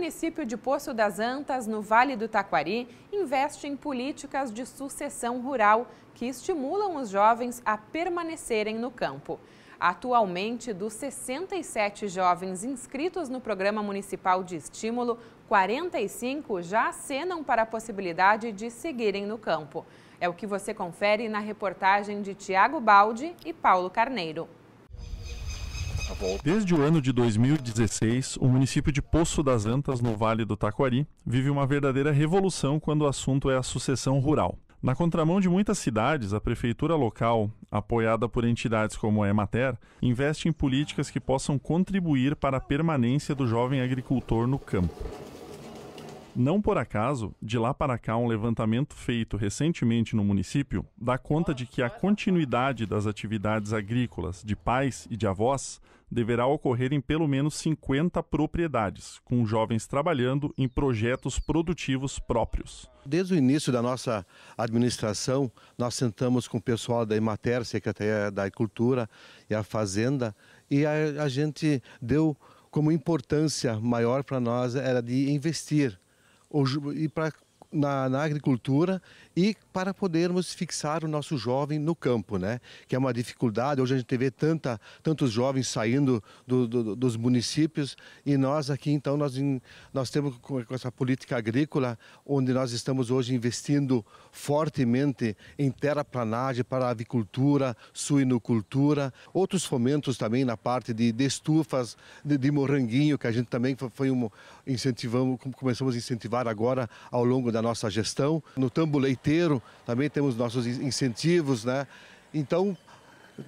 município de Poço das Antas, no Vale do Taquari, investe em políticas de sucessão rural que estimulam os jovens a permanecerem no campo. Atualmente, dos 67 jovens inscritos no Programa Municipal de Estímulo, 45 já acenam para a possibilidade de seguirem no campo. É o que você confere na reportagem de Tiago Baldi e Paulo Carneiro. Desde o ano de 2016, o município de Poço das Antas, no Vale do Taquari, vive uma verdadeira revolução quando o assunto é a sucessão rural. Na contramão de muitas cidades, a prefeitura local, apoiada por entidades como a Emater, investe em políticas que possam contribuir para a permanência do jovem agricultor no campo. Não por acaso, de lá para cá, um levantamento feito recentemente no município dá conta de que a continuidade das atividades agrícolas de pais e de avós deverá ocorrer em pelo menos 50 propriedades, com jovens trabalhando em projetos produtivos próprios. Desde o início da nossa administração, nós sentamos com o pessoal da Imater, Secretaria da Agricultura e a Fazenda, e a, a gente deu como importância maior para nós era de investir ou, e para na, na, agricultura e para podermos fixar o nosso jovem no campo, né? Que é uma dificuldade. Hoje a gente vê tanta, tantos jovens saindo do, do, dos municípios e nós aqui, então, nós, nós temos com essa política agrícola, onde nós estamos hoje investindo fortemente em terraplanagem para a avicultura, suinocultura, outros fomentos também na parte de, de estufas, de, de, moranguinho, que a gente também foi um, incentivamos, começamos a incentivar agora ao longo da da nossa gestão. No tambo leiteiro também temos nossos incentivos, né? Então,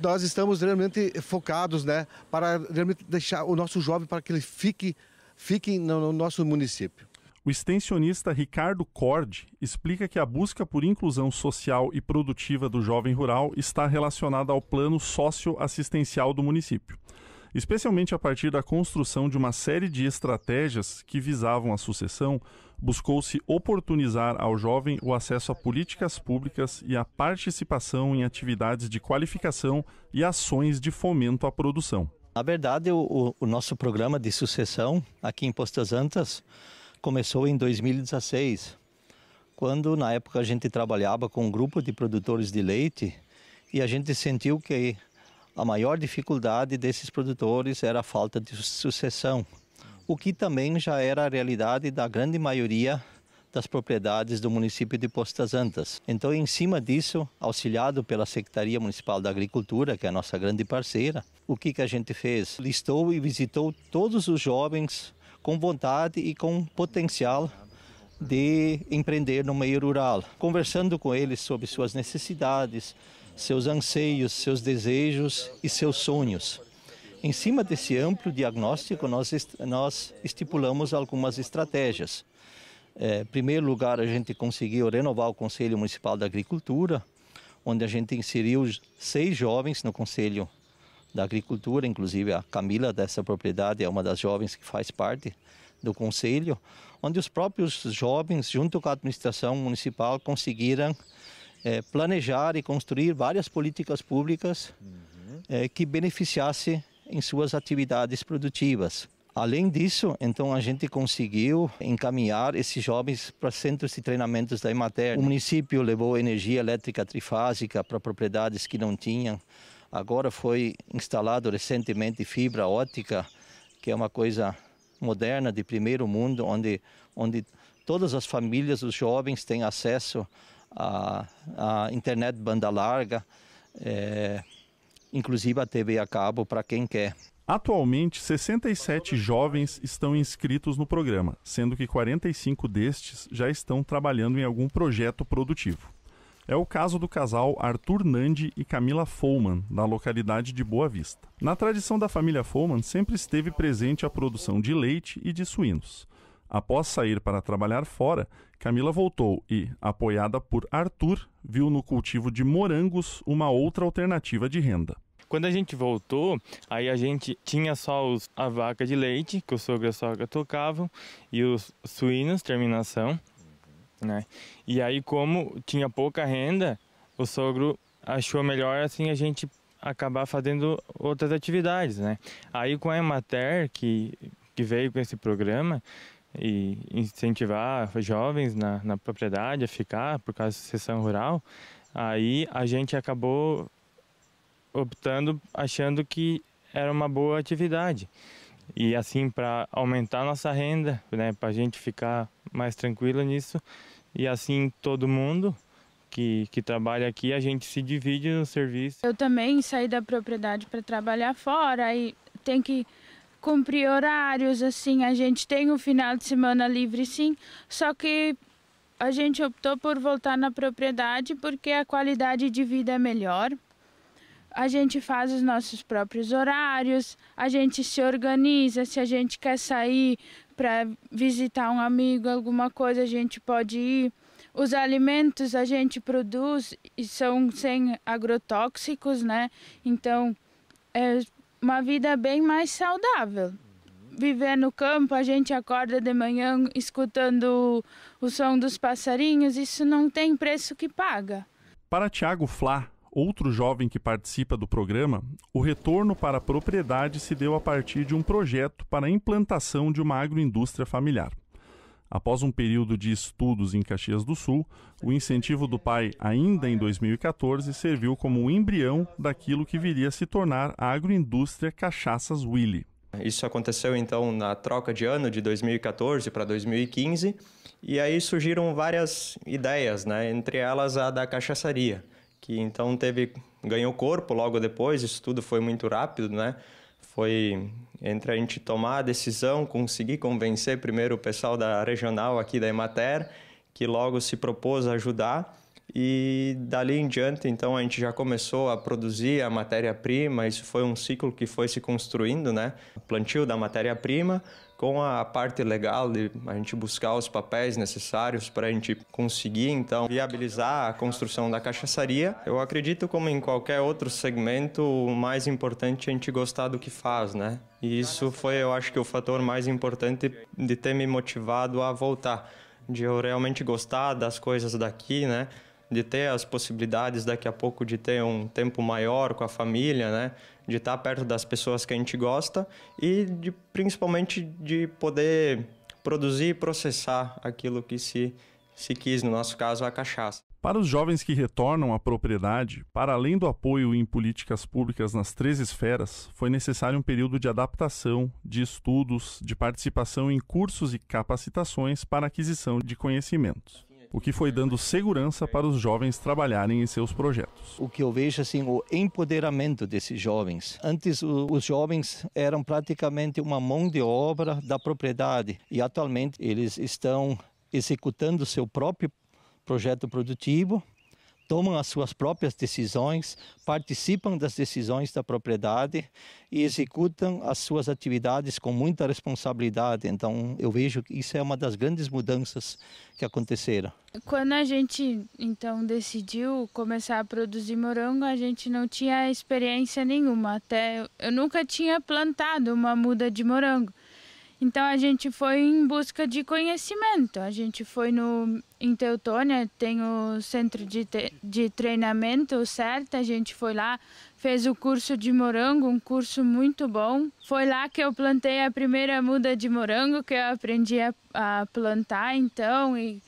nós estamos realmente focados, né, para realmente deixar o nosso jovem para que ele fique, fique no nosso município. O extensionista Ricardo Cord explica que a busca por inclusão social e produtiva do jovem rural está relacionada ao plano socioassistencial do município, especialmente a partir da construção de uma série de estratégias que visavam a sucessão, buscou-se oportunizar ao jovem o acesso a políticas públicas e a participação em atividades de qualificação e ações de fomento à produção. Na verdade, o, o nosso programa de sucessão aqui em Postas Antas começou em 2016, quando na época a gente trabalhava com um grupo de produtores de leite e a gente sentiu que a maior dificuldade desses produtores era a falta de sucessão o que também já era a realidade da grande maioria das propriedades do município de Postas Antas. Então, em cima disso, auxiliado pela Secretaria Municipal da Agricultura, que é a nossa grande parceira, o que, que a gente fez? Listou e visitou todos os jovens com vontade e com potencial de empreender no meio rural, conversando com eles sobre suas necessidades, seus anseios, seus desejos e seus sonhos. Em cima desse amplo diagnóstico, nós, nós estipulamos algumas estratégias. É, em primeiro lugar, a gente conseguiu renovar o Conselho Municipal da Agricultura, onde a gente inseriu seis jovens no Conselho da Agricultura, inclusive a Camila dessa propriedade é uma das jovens que faz parte do conselho, onde os próprios jovens, junto com a administração municipal, conseguiram é, planejar e construir várias políticas públicas uhum. é, que beneficiasse em suas atividades produtivas. Além disso, então a gente conseguiu encaminhar esses jovens para centros de treinamentos da Emater. O município levou energia elétrica trifásica para propriedades que não tinham. Agora foi instalado recentemente fibra ótica, que é uma coisa moderna de primeiro mundo, onde onde todas as famílias, os jovens têm acesso à, à internet banda larga. É inclusive a TV a cabo para quem quer. Atualmente, 67 jovens estão inscritos no programa, sendo que 45 destes já estão trabalhando em algum projeto produtivo. É o caso do casal Arthur Nandi e Camila Foman, da localidade de Boa Vista. Na tradição da família Foman, sempre esteve presente a produção de leite e de suínos. Após sair para trabalhar fora, Camila voltou e, apoiada por Arthur, viu no cultivo de morangos uma outra alternativa de renda. Quando a gente voltou, aí a gente tinha só os, a vaca de leite, que o sogro e a sogra tocavam, e os suínos, terminação. Uhum. Né? E aí, como tinha pouca renda, o sogro achou melhor assim a gente acabar fazendo outras atividades, né? Aí com a Emater, que, que veio com esse programa, e incentivar jovens na, na propriedade a ficar por causa da seção rural, aí a gente acabou optando, achando que era uma boa atividade. E assim, para aumentar nossa renda, né, para a gente ficar mais tranquilo nisso, e assim todo mundo que, que trabalha aqui, a gente se divide no serviço. Eu também saí da propriedade para trabalhar fora, aí tem que cumprir horários, assim, a gente tem um final de semana livre sim, só que a gente optou por voltar na propriedade porque a qualidade de vida é melhor. A gente faz os nossos próprios horários, a gente se organiza. Se a gente quer sair para visitar um amigo, alguma coisa, a gente pode ir. Os alimentos a gente produz e são sem agrotóxicos, né? Então é uma vida bem mais saudável. Viver no campo, a gente acorda de manhã escutando o som dos passarinhos, isso não tem preço que paga. Para Tiago Flá, outro jovem que participa do programa, o retorno para a propriedade se deu a partir de um projeto para a implantação de uma agroindústria familiar. Após um período de estudos em Caxias do Sul, o incentivo do pai, ainda em 2014, serviu como o um embrião daquilo que viria a se tornar a agroindústria Cachaças Willy. Isso aconteceu então na troca de ano de 2014 para 2015, e aí surgiram várias ideias, né? entre elas a da cachaçaria, que então teve ganhou corpo logo depois, isso tudo foi muito rápido, né? foi entre a gente tomar a decisão, conseguir convencer primeiro o pessoal da regional aqui da Emater, que logo se propôs a ajudar. E dali em diante, então, a gente já começou a produzir a matéria-prima. Isso foi um ciclo que foi se construindo, né? O plantio da matéria-prima, com a parte legal de a gente buscar os papéis necessários para a gente conseguir, então, viabilizar a construção da cachaçaria. Eu acredito, como em qualquer outro segmento, o mais importante é a gente gostar do que faz, né? E isso foi, eu acho que, o fator mais importante de ter me motivado a voltar, de eu realmente gostar das coisas daqui, né? De ter as possibilidades daqui a pouco de ter um tempo maior com a família, né? de estar perto das pessoas que a gente gosta e de, principalmente de poder produzir e processar aquilo que se, se quis, no nosso caso, a cachaça. Para os jovens que retornam à propriedade, para além do apoio em políticas públicas nas três esferas, foi necessário um período de adaptação, de estudos, de participação em cursos e capacitações para aquisição de conhecimentos o que foi dando segurança para os jovens trabalharem em seus projetos. O que eu vejo assim, o empoderamento desses jovens. Antes os jovens eram praticamente uma mão de obra da propriedade e atualmente eles estão executando seu próprio projeto produtivo tomam as suas próprias decisões, participam das decisões da propriedade e executam as suas atividades com muita responsabilidade. Então, eu vejo que isso é uma das grandes mudanças que aconteceram. Quando a gente então decidiu começar a produzir morango, a gente não tinha experiência nenhuma. Até eu nunca tinha plantado uma muda de morango. Então a gente foi em busca de conhecimento. A gente foi no em Teutônia, tem o centro de, te, de treinamento certo. A gente foi lá, fez o curso de morango, um curso muito bom. Foi lá que eu plantei a primeira muda de morango que eu aprendi a, a plantar então e,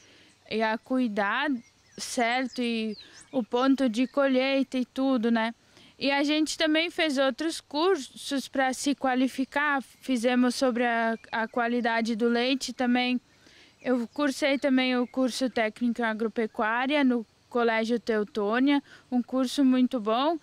e a cuidar certo e o ponto de colheita e tudo, né? E a gente também fez outros cursos para se qualificar, fizemos sobre a, a, qualidade do leite também. Eu cursei também o curso técnico em agropecuária no Colégio Teutônia, um curso muito bom,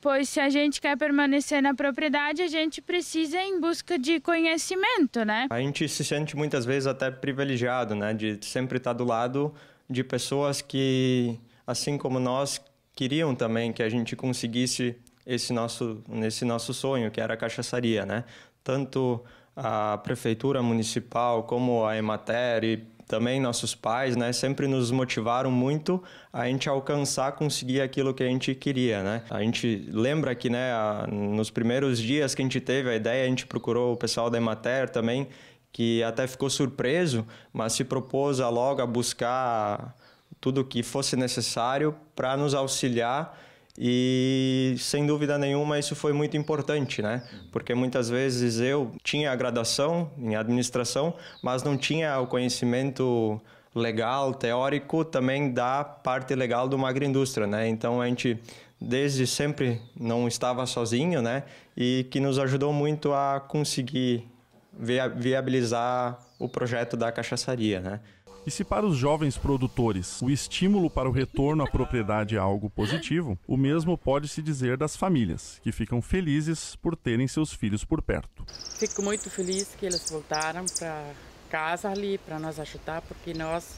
pois se a gente quer permanecer na propriedade, a gente precisa em busca de conhecimento, né? A gente se sente muitas vezes até privilegiado, né, de sempre estar do lado de pessoas que assim como nós queriam também que a gente conseguisse esse nosso, nesse nosso sonho, que era a cachaçaria, né? Tanto a prefeitura municipal como a Emater e também nossos pais, né, sempre nos motivaram muito a gente alcançar, conseguir aquilo que a gente queria, né? A gente lembra que, né, a, nos primeiros dias que a gente teve a ideia, a gente procurou o pessoal da Emater também, que até ficou surpreso, mas se propôs a logo a buscar tudo o que fosse necessário para nos auxiliar e sem dúvida nenhuma isso foi muito importante, né? Porque muitas vezes eu tinha a graduação em administração, mas não tinha o conhecimento legal, teórico também da parte legal do agroindústria, né? Então a gente desde sempre não estava sozinho, né? E que nos ajudou muito a conseguir viabilizar o projeto da cachaçaria, né? E se para os jovens produtores o estímulo para o retorno à propriedade é algo positivo, o mesmo pode se dizer das famílias, que ficam felizes por terem seus filhos por perto. Fico muito feliz que eles voltaram para casa ali para nos ajudar, porque nós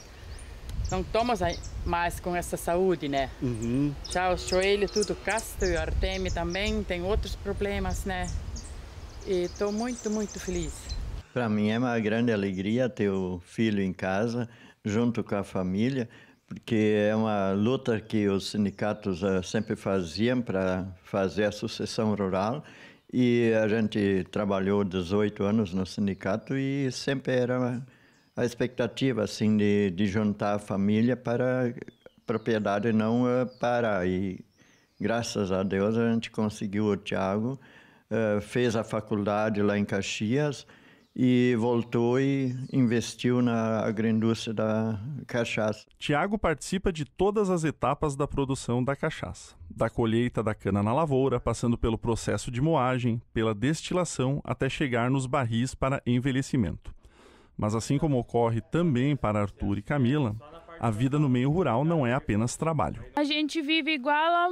não estamos mais com essa saúde, né? Uhum. Já o joelho, tudo casto, e Artemi também, tem outros problemas, né? E estou muito, muito feliz. Para mim é uma grande alegria ter o filho em casa, junto com a família, porque é uma luta que os sindicatos eh, sempre faziam para fazer a sucessão rural. E a gente trabalhou 18 anos no sindicato e sempre era a expectativa assim de, de juntar a família para a propriedade não eh, parar. E graças a Deus a gente conseguiu o Tiago, eh, fez a faculdade lá em Caxias e voltou e investiu na agroindústria da cachaça. Tiago participa de todas as etapas da produção da cachaça, da colheita da cana na lavoura, passando pelo processo de moagem, pela destilação até chegar nos barris para envelhecimento. Mas assim como ocorre também para Arthur e Camila, a vida no meio rural não é apenas trabalho. A gente vive igual a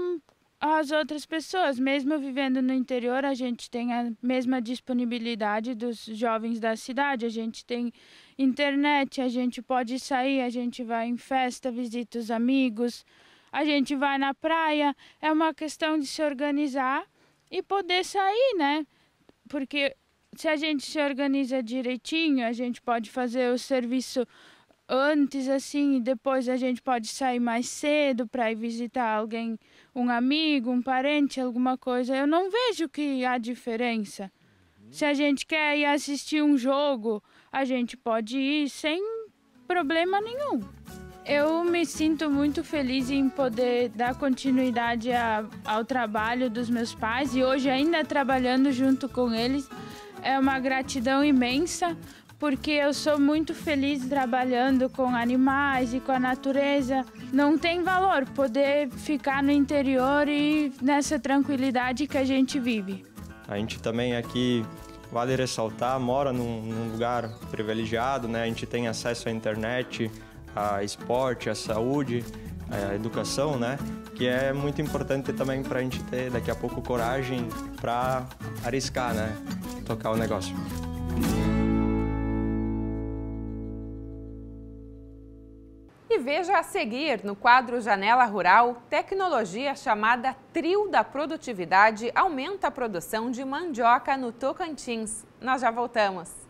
as outras pessoas. Mesmo vivendo no interior, a gente tem a mesma disponibilidade dos jovens da cidade. A gente tem internet, a gente pode sair, a gente vai em festa, visita os amigos, a gente vai na praia. É uma questão de se organizar e poder sair, né? Porque se a gente se organiza direitinho, a gente pode fazer o serviço antes assim, e depois a gente pode sair mais cedo para ir visitar alguém, um amigo, um parente, alguma coisa. Eu não vejo que há diferença. Se a gente quer ir assistir um jogo, a gente pode ir sem problema nenhum. Eu me sinto muito feliz em poder dar continuidade a, ao trabalho dos meus pais e hoje ainda trabalhando junto com eles. É uma gratidão imensa porque eu sou muito feliz trabalhando com animais e com a natureza. Não tem valor poder ficar no interior e nessa tranquilidade que a gente vive. A gente também aqui vale ressaltar, mora num, num, lugar privilegiado, né? A gente tem acesso à internet, a esporte, à saúde, à educação, né? Que é muito importante também para a gente ter daqui a pouco coragem para arriscar, né? Tocar o negócio. Veja a seguir, no quadro Janela Rural, tecnologia chamada Trio da Produtividade aumenta a produção de mandioca no Tocantins. Nós já voltamos.